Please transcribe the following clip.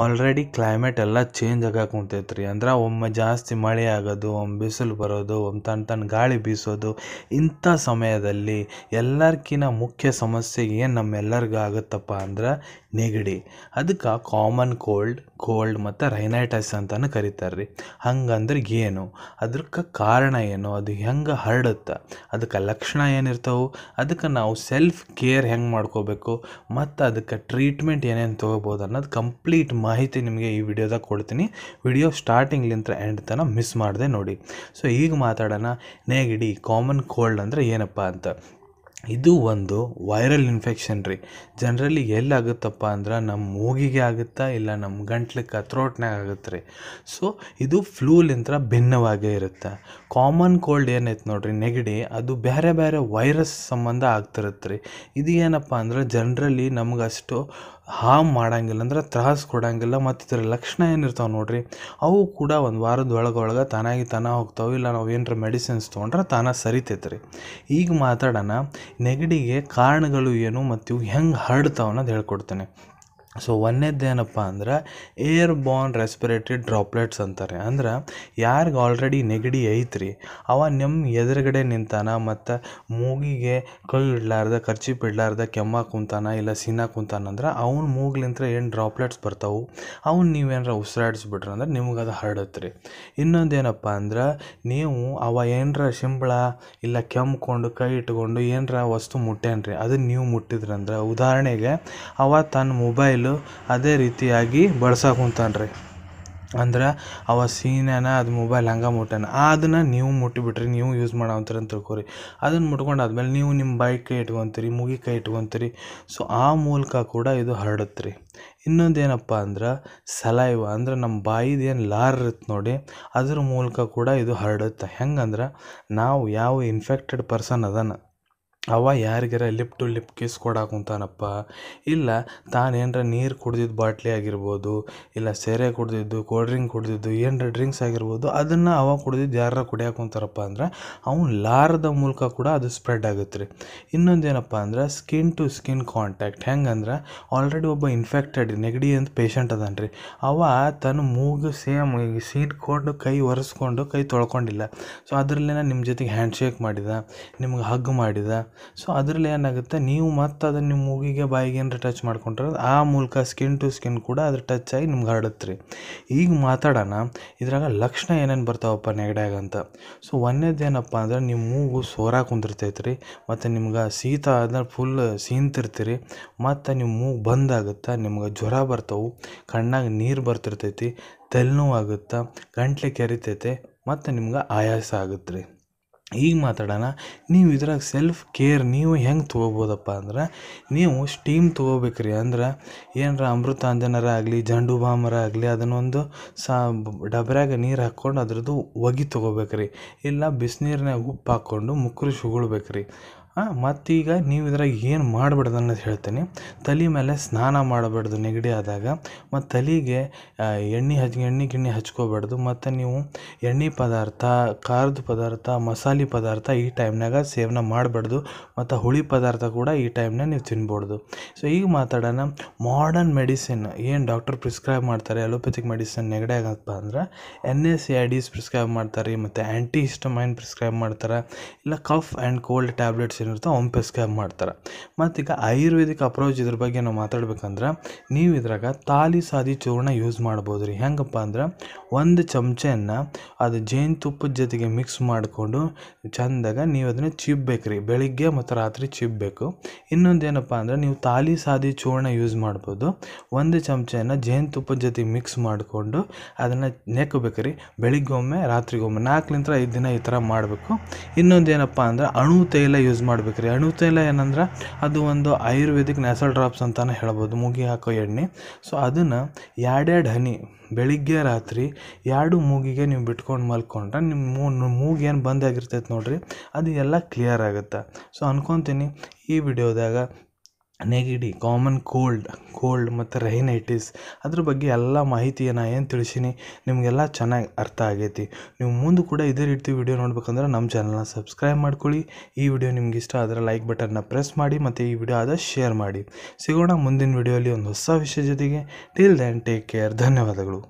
already climate ಎಲ್ಲ change ಆಗಕ್ಕೆ ಕುಂತೈತ್ರಿ ಅಂದ್ರೆ ಒಮ್ಮೆ ಜಾಸ್ತಿ ಮಳೆ ಆಗೋದು ಒಮ್ಮೆ ಬಿಸಿಲು ಬರೋದು ಒಮ್ಮೆ ತಣ್ಣ ತನ್ನ ಗಾಳಿ ಬೀಸೋದು ಇಂಥ ಸಮಯದಲ್ಲಿ ಎಲ್ಲರ್ಕಿನ ಮುಖ್ಯ ಸಮಸ್ಯೆ ಏನು ನಮ್ಮೆಲ್ಲರಿಗೂ ಆಗುತ್ತಪ್ಪ ಅಂದ್ರೆ ನೆಗಡಿ ಅದಕ್ಕೆ ಕಾಮನ್ ಕೋಲ್ಡ್ ಕೋಲ್ಡ್ ಮತ್ತು ರೈನೈಟಸ್ ಅಂತಲೂ ಕರೀತಾರೆ ರೀ ಹಂಗಂದ್ರೆ ಏನು ಅದಕ್ಕೆ ಕಾರಣ ಏನು ಅದು ಹೆಂಗೆ ಹರಡುತ್ತೆ ಅದಕ್ಕೆ ಲಕ್ಷಣ ಏನಿರ್ತವೆ ಅದಕ್ಕೆ ನಾವು ಸೆಲ್ಫ್ ಕೇರ್ ಹೆಂಗೆ ಮಾಡ್ಕೋಬೇಕು ಮತ್ತು ಅದಕ್ಕೆ ಟ್ರೀಟ್ಮೆಂಟ್ ಏನೇನು ತೊಗೋಬೋದು ಅನ್ನೋದು ಕಂಪ್ಲೀಟ್ ಮಾಹಿತಿ ನಿಮಗೆ ಈ ವಿಡಿಯೋದಾಗ ಕೊಡ್ತೀನಿ ವಿಡಿಯೋ ಸ್ಟಾರ್ಟಿಂಗ್ಲಿಂತ ಎಂಡ್ ತನ ಮಿಸ್ ಮಾಡಿದೆ ನೋಡಿ ಸೊ ಈಗ ಮಾತಾಡೋಣ ನೆಗಡಿ ಕಾಮನ್ ಕೋಲ್ಡ್ ಅಂದರೆ ಏನಪ್ಪ ಅಂತ ಇದು ಒಂದು ವೈರಲ್ ಇನ್ಫೆಕ್ಷನ್ ರೀ ಜನರಲಿ ಎಲ್ಲಾಗುತ್ತಪ್ಪ ಅಂದ್ರೆ ನಮ್ಮ ಮೂಗಿಗೆ ಆಗುತ್ತಾ ಇಲ್ಲ ನಮ್ಮ ಗಂಟ್ಲಿಕ್ಕೆ ಥ್ರೋಟ್ನಾಗ ಆಗುತ್ತೆ ರೀ ಸೊ ಇದು ಫ್ಲೂಲಿಂತ ಭಿನ್ನವಾಗೇ ಇರುತ್ತೆ ಕಾಮನ್ ಕೋಲ್ಡ್ ಏನೈತೆ ನೋಡಿರಿ ನೆಗಡಿ ಅದು ಬೇರೆ ಬೇರೆ ವೈರಸ್ ಸಂಬಂಧ ಆಗ್ತಿರುತ್ತೆ ರೀ ಇದು ಏನಪ್ಪ ಅಂದ್ರೆ ಜನರಲಿ ನಮಗಷ್ಟು ಹಾಮ್ ಮಾಡಂಗಿಲ್ಲ ಅಂದ್ರೆ ತ್ರಾಸು ಕೊಡೋಂಗಿಲ್ಲ ಮತ್ತು ಇದರ ಲಕ್ಷಣ ಏನಿರ್ತಾವೆ ನೋಡಿರಿ ಅವು ಕೂಡ ಒಂದು ವಾರದ ಒಳಗೆ ತಾನಾಗಿ ತಾನ ಹೋಗ್ತಾವೆ ಇಲ್ಲ ನಾವು ಏನಾರ ಮೆಡಿಸಿನ್ಸ್ ತೊಗೊಂಡ್ರೆ ತಾನ ಸರಿತೈತೆ ರೀ ಈಗ ಮಾತಾಡೋಣ ನೆಗಡಿಗೆ ಕಾರಣಗಳು ಏನು ಮತ್ತು ಇವು ಹೆಂಗೆ ಹರಡ್ತಾವೆ ಅನ್ನೋದು ಹೇಳ್ಕೊಡ್ತೇನೆ ಸೊ ಒಂದನೇದ್ದು ಏನಪ್ಪ ಅಂದ್ರೆ ಏರ್ ಬಾರ್ನ್ ರೆಸ್ಪಿರೇಟ್ರಿ ಡ್ರಾಪ್ಲೆಟ್ಸ್ ಅಂತಾರೆ ಅಂದ್ರೆ ಯಾರಿಗೆ ಆಲ್ರೆಡಿ ನೆಗಡಿ ಐತ್ರಿ ಅವ ನಿಮ್ಮ ಎದುರುಗಡೆ ನಿಂತಾನ ಮತ್ತು ಮೂಗಿಗೆ ಕೈ ಇಡ್ಲಾರ್ದ ಖರ್ಚಿ ಬಿಡ್ಲಾರ್ದ ಕೆಮ್ಮ ಕುಂತಾನ ಇಲ್ಲ ಸೀನ ಅಂದ್ರೆ ಅವ್ನ ಮೂಗ್ಲಿಂತ್ರ ಏನು ಡ್ರಾಪ್ಲೆಟ್ಸ್ ಬರ್ತಾವೆ ಅವ್ನು ನೀವೇನಾರ ಉಸಿರಾಡಿಸ್ಬಿಟ್ರೆ ಅಂದ್ರೆ ನಿಮ್ಗೆ ಅದು ಹರಡತ್ತೆ ಇನ್ನೊಂದೇನಪ್ಪ ಅಂದ್ರೆ ನೀವು ಅವ ಏನರ ಶಿಂಬಳ ಇಲ್ಲ ಕೆಮ್ಮಕೊಂಡು ಕೈ ಇಟ್ಕೊಂಡು ಏನರ ವಸ್ತು ಮುಟ್ಟೇನ್ರಿ ಅದನ್ನ ನೀವು ಮುಟ್ಟಿದ್ರಂದ್ರೆ ಉದಾಹರಣೆಗೆ ಅವ ತನ್ನ ಮೊಬೈಲ್ ಅದೇ ರೀತಿಯಾಗಿ ಬಳ್ಸಕ್ಕೆ ಕುಂತಾನೆ ರೀ ಅಂದ್ರೆ ಅವ ಸೀನಾನ ಅದು ಮೊಬೈಲ್ ಹಂಗೆ ಮುಟ್ಟಾನ ಅದನ್ನು ನೀವು ಮುಟ್ಟಿಬಿಟ್ರಿ ನೀವು ಯೂಸ್ ಮಾಡವಂತೀರಿ ಅಂತ ತಿಳ್ಕೊರಿ ಅದನ್ನು ಮುಟ್ಕೊಂಡು ಆದಮೇಲೆ ನೀವು ನಿಮ್ಮ ಬೈಕ್ ಕೈ ಇಟ್ಕೊಂತೀರಿ ಮುಗಿ ಕೈ ಇಟ್ಕೊಂತೀರಿ ಸೊ ಆ ಮೂಲಕ ಕೂಡ ಇದು ಹರಡುತ್ತೆ ರೀ ಇನ್ನೊಂದು ಅಂದ್ರೆ ಸಲೈವ ಅಂದ್ರೆ ನಮ್ಮ ಬಾಯಿದು ಏನು ಲಾರ್ ಇರುತ್ತೆ ನೋಡಿ ಅದ್ರ ಮೂಲಕ ಕೂಡ ಇದು ಹರಡುತ್ತೆ ಹೆಂಗಂದ್ರೆ ನಾವು ಯಾವ ಇನ್ಫೆಕ್ಟೆಡ್ ಪರ್ಸನ್ ಅದಾನ ಅವ ಯಾರಿಗಾರ ಲಿಪ್ ಟು ಲಿಪ್ ಕಿಸ್ ಕೊಡಕ್ಕೆ ಕುಂತಾನಪ್ಪ ಇಲ್ಲ ತಾನೇನರ ನೀರು ಕುಡ್ದಿದ್ದು ಬಾಟ್ಲಿ ಆಗಿರ್ಬೋದು ಇಲ್ಲ ಸೆರೆ ಕುಡ್ದಿದ್ದು ಕೋಲ್ಡ್ ಡ್ರಿಂಕ್ ಕುಡ್ದಿದ್ದು ಏನರ ಡ್ರಿಂಕ್ಸ್ ಆಗಿರ್ಬೋದು ಅದನ್ನು ಅವ ಕುಡ್ದಿದ್ದು ಯಾರಾರ ಕುಡಿಯಕ್ಕೆ ಕುಂತಾರಪ್ಪ ಅಂದ್ರೆ ಅವ್ನು ಲಾರದ ಮೂಲಕ ಕೂಡ ಅದು ಸ್ಪ್ರೆಡ್ ಆಗುತ್ತೆ ರೀ ಇನ್ನೊಂದೇನಪ್ಪ ಅಂದ್ರೆ ಸ್ಕಿನ್ ಟು ಸ್ಕಿನ್ ಕಾಂಟ್ಯಾಕ್ಟ್ ಹೆಂಗಂದ್ರೆ ಆಲ್ರೆಡಿ ಒಬ್ಬ ಇನ್ಫೆಕ್ಟೆಡ್ ನೆಗಡಿ ಅಂತ ಪೇಷಂಟ್ ಅದಾನ ರೀ ಅವ ತನ್ನ ಮೂಗು ಸೇಮ್ ಸೀಟ್ ಕೊಟ್ಟು ಕೈ ಒರೆಸ್ಕೊಂಡು ಕೈ ತೊಳ್ಕೊಂಡಿಲ್ಲ ಸೊ ಅದರಲ್ಲೇನ ನಿಮ್ಮ ಜೊತೆಗೆ ಹ್ಯಾಂಡ್ ಶೇಕ್ ಮಾಡಿದ ನಿಮ್ಗೆ ಹಗ್ ಮಾಡಿದ ಸೊ ಅದರಲ್ಲಿ ಏನಾಗುತ್ತೆ ನೀವು ಮತ್ತು ಅದನ್ನು ನಿಮ್ಮ ಮೂಗಿಗೆ ಬಾಯಿಗೆ ಏನಾರ ಟಚ್ ಮಾಡ್ಕೊಂಡ್ರೆ ಆ ಮೂಲಕ ಸ್ಕಿನ್ ಟು ಸ್ಕಿನ್ ಕೂಡ ಅದ್ರ ಟಚ್ ಆಗಿ ನಿಮ್ಗೆ ಹರಡುತ್ತೆ ರೀ ಈಗ ಮಾತಾಡೋಣ ಇದ್ರಾಗ ಲಕ್ಷಣ ಏನೇನು ಬರ್ತಾವಪ್ಪ ನೆಗಡ್ಯಾಗ ಅಂತ ಸೊ ಒಂದೇದು ಏನಪ್ಪ ಅಂದ್ರೆ ನಿಮ್ಮ ಮೂಗು ಸೋರ ಕುಂದಿರ್ತೈತೆ ರೀ ಮತ್ತು ನಿಮ್ಗೆ ಶೀತ ಆದ್ರೆ ಫುಲ್ ಸೀಂತಿರ್ತೀರಿ ಮತ್ತು ನಿಮ್ಮ ಮೂಗು ಬಂದಾಗುತ್ತೆ ನಿಮ್ಗೆ ಜ್ವರ ಬರ್ತವೆ ಕಣ್ಣಾಗ ನೀರು ಬರ್ತಿರ್ತೈತಿ ತಲೆನೋವು ಆಗುತ್ತೆ ಗಂಟ್ಲೆ ಕೆರಿತೈತೆ ಮತ್ತು ನಿಮ್ಗೆ ಆಯಾಸ ಆಗುತ್ತೆ ರೀ ಈಗ ಮಾತಾಡೋಣ ನೀವು ಇದ್ರಾಗ ಸೆಲ್ಫ್ ಕೇರ್ ನೀವು ಹೆಂಗೆ ತೊಗೋಬೋದಪ್ಪ ಅಂದ್ರೆ ನೀವು ಸ್ಟೀಮ್ ತೊಗೋಬೇಕ್ರಿ ಅಂದ್ರೆ ಏನರ ಅಮೃತಾಂಜನರ ಆಗಲಿ ಜಂಡು ಬಾಮರ ಆಗಲಿ ಅದನ್ನೊಂದು ಸಾ ಡಬ್ರ್ಯಾಗ ನೀರು ಹಾಕ್ಕೊಂಡು ಅದ್ರದ್ದು ಒಗಿ ತೊಗೋಬೇಕ್ರಿ ಇಲ್ಲ ಬಿಸಿನೀರ್ನಾಗ ಉಪ್ಪು ಹಾಕ್ಕೊಂಡು ಮುಕ್ಕರು ಶುಗಳ್ಬೇಕ್ರಿ ಮತ್ತೀಗ ನೀವು ಇದ್ರಾಗ ಏನು ಮಾಡಬಾರ್ದು ಅನ್ನೋದು ಹೇಳ್ತೀನಿ ತಲೆ ಮೇಲೆ ಸ್ನಾನ ಮಾಡಬಾರ್ದು ನೆಗಡಿ ಆದಾಗ ಮತ್ತು ತಲೆಗೆ ಎಣ್ಣೆ ಹಚ್ ಎಣ್ಣೆ ಗಿಣ್ಣೆ ಹಚ್ಕೋಬಾರ್ದು ಮತ್ತು ನೀವು ಎಣ್ಣೆ ಪದಾರ್ಥ ಖಾರದ ಪದಾರ್ಥ ಮಸಾಲೆ ಪದಾರ್ಥ ಈ ಟೈಮ್ನಾಗ ಸೇವನೆ ಮಾಡಬಾರ್ದು ಮತ್ತು ಹುಳಿ ಪದಾರ್ಥ ಕೂಡ ಈ ಟೈಮ್ನಾಗ ನೀವು ತಿನ್ಬಾರ್ದು ಸೊ ಈಗ ಮಾತಾಡೋಣ ಮಾಡರ್ನ್ ಮೆಡಿಸಿನ್ ಏನು ಡಾಕ್ಟರ್ ಪ್ರಿಸ್ಕ್ರೈಬ್ ಮಾಡ್ತಾರೆ ಅಲೋಪೆಥಿಕ್ ಮೆಡಿಸಿನ್ ನೆಗಡಿ ಆಗಪ್ಪ ಅಂದ್ರೆ N S A I Ds prescribe ಮಾಡ್ತಾರೆ ಮತ್ತು ಆ್ಯಂಟಿ ಹಿಸ್ಟಮೈನ್ ಪ್ರಿಸ್ಕ್ರೈಬ್ ಮಾಡ್ತಾರೆ ಇಲ್ಲ ಕಫ್ ಆ್ಯಂಡ್ ಕೋಲ್ಡ್ ಟ್ಯಾಬ್ಲೆಟ್ಸ್ ಏನಿರುತ್ತೋ ಅವ್ನು ಪ್ರಿಸ್ಕ್ರೈಬ್ ಮಾಡ್ತಾರೆ ಈಗ ಆಯುರ್ವೇದಿಕ್ ಅಪ್ರೋಚ್ ಇದ್ರ ಬಗ್ಗೆ ನಾವು ಮಾತಾಡ್ಬೇಕಂದ್ರೆ ನೀವು ಇದ್ರಾಗ ತಾಲಿ ಸಾದಿ ಚೂರ್ಣ ಯೂಸ್ ಮಾಡ್ಬೋದು ರೀ ಹೆಂಗಪ್ಪ ಅಂದ್ರೆ ಒಂದು ಚಮಚೆಯನ್ನು ಅದು ಜೇನುತುಪ್ಪದ ಜೊತೆಗೆ ಮಿಕ್ಸ್ ಮಾಡಿಕೊಂಡು ಚಂದಾಗ ನೀವು ಅದನ್ನು ಚಿಬ್ಬೇಕು ರೀ ಬೆಳಿಗ್ಗೆ ಮತ್ತು ರಾತ್ರಿ ಚಿಬ್ಬೇಕು ಇನ್ನೊಂದು ಏನಪ್ಪ ಅಂದರೆ ನೀವು ತಾಲಿ ಸಾದಿ ಚೂರ್ಣ ಯೂಸ್ ಮಾಡ್ಬೋದು ಒಂದು ಚಮಚೆಯನ್ನು ಜೇನುತುಪ್ಪದ ಜೊತೆ ಮಿಕ್ಸ್ ಮಾಡಿಕೊಂಡು ಅದನ್ನು ನೆಕ್ಕಬೇಕು ರೀ ಒಮ್ಮೆ ರಾತ್ರಿಗೊಮ್ಮೆ ನಿಂತರ ಐದು ದಿನ ಈ ಥರ ಮಾಡಬೇಕು ಇನ್ನೊಂದೇನಪ್ಪ ಏನಪ್ಪ ಅಂದ್ರೆ ಅಣು ತೈಲ ಯೂಸ್ ಮಾಡ್ಬೇಕು ರೀ ತೈಲ ಏನಂದ್ರೆ ಅದು ಒಂದು ಆಯುರ್ವೇದಿಕ್ ನ್ಯಾಸಲ್ ಡ್ರಾಪ್ಸ್ ಅಂತಲೇ ಹೇಳ್ಬೋದು ಮೂಗಿ ಹಾಕೋ ಎಣ್ಣೆ ಸೊ ಅದನ್ನು ಎರಡೆರಡು ಹನಿ ಬೆಳಿಗ್ಗೆ ರಾತ್ರಿ ಎರಡು ಮೂಗಿಗೆ ನೀವು ಬಿಟ್ಕೊಂಡು ಮಲ್ಕೊಂಡ್ರೆ ನಿಮ್ಮ ಮೂಗೇನು ಮೂಗು ಏನು ಬಂದಾಗಿರ್ತೈತೆ ನೋಡಿರಿ ಅದು ಎಲ್ಲ ಕ್ಲಿಯರ್ ಆಗುತ್ತೆ ಸೊ ಅಂದ್ಕೊತೀನಿ ಈ ವಿಡಿಯೋದಾಗ ನೆಗಡಿ ಕಾಮನ್ ಕೋಲ್ಡ್ ಕೋಲ್ಡ್ ಮತ್ತು ರೈನೈಟಿಸ್ ಅದ್ರ ಬಗ್ಗೆ ಎಲ್ಲ ಮಾಹಿತಿ ಏನು ತಿಳಿಸೀನಿ ನಿಮಗೆಲ್ಲ ಚೆನ್ನಾಗಿ ಅರ್ಥ ಆಗೈತಿ ನೀವು ಮುಂದೆ ಕೂಡ ಇದೇ ರೀತಿ ವಿಡಿಯೋ ನೋಡ್ಬೇಕಂದ್ರೆ ನಮ್ಮ ಚಾನಲ್ನ ಸಬ್ಸ್ಕ್ರೈಬ್ ಮಾಡ್ಕೊಳ್ಳಿ ಈ ವಿಡಿಯೋ ನಿಮ್ಗೆ ಇಷ್ಟ ಆದರೆ ಲೈಕ್ ಬಟನ್ನ ಪ್ರೆಸ್ ಮಾಡಿ ಮತ್ತು ಈ ವಿಡಿಯೋ ಆದರೆ ಶೇರ್ ಮಾಡಿ ಸಿಗೋಣ ಮುಂದಿನ ವಿಡಿಯೋಲಿ ಒಂದು ಹೊಸ ವಿಷಯ ಜೊತೆಗೆ ಟಿಲ್ ದೆನ್ ಟೇಕ್ ಕೇರ್ ಧನ್ಯವಾದಗಳು